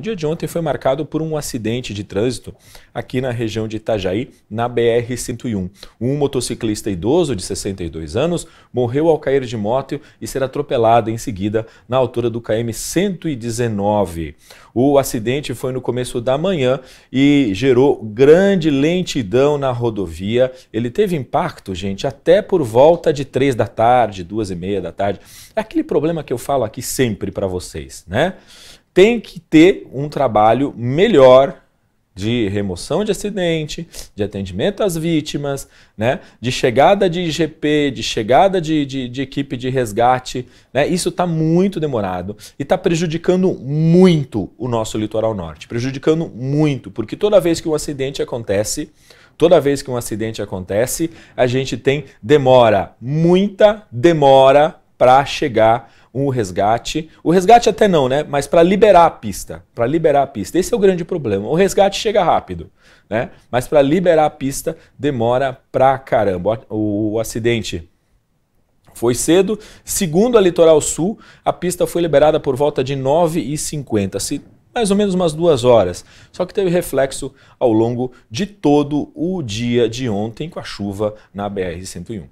O dia de ontem foi marcado por um acidente de trânsito aqui na região de Itajaí, na BR-101. Um motociclista idoso de 62 anos morreu ao cair de moto e ser atropelado em seguida na altura do KM-119. O acidente foi no começo da manhã e gerou grande lentidão na rodovia. Ele teve impacto, gente, até por volta de 3 da tarde, 2 e meia da tarde. É aquele problema que eu falo aqui sempre para vocês, né? tem que ter um trabalho melhor de remoção de acidente, de atendimento às vítimas, né? de chegada de IGP, de chegada de, de, de equipe de resgate. Né? Isso está muito demorado e está prejudicando muito o nosso litoral norte. Prejudicando muito, porque toda vez que um acidente acontece, toda vez que um acidente acontece, a gente tem demora, muita demora para chegar um resgate. O resgate até não, né? Mas para liberar a pista, para liberar a pista. Esse é o grande problema. O resgate chega rápido, né? Mas para liberar a pista demora pra caramba. O, o acidente foi cedo. Segundo a Litoral Sul, a pista foi liberada por volta de 9h50. Se mais ou menos umas duas horas. Só que teve reflexo ao longo de todo o dia de ontem com a chuva na BR-101.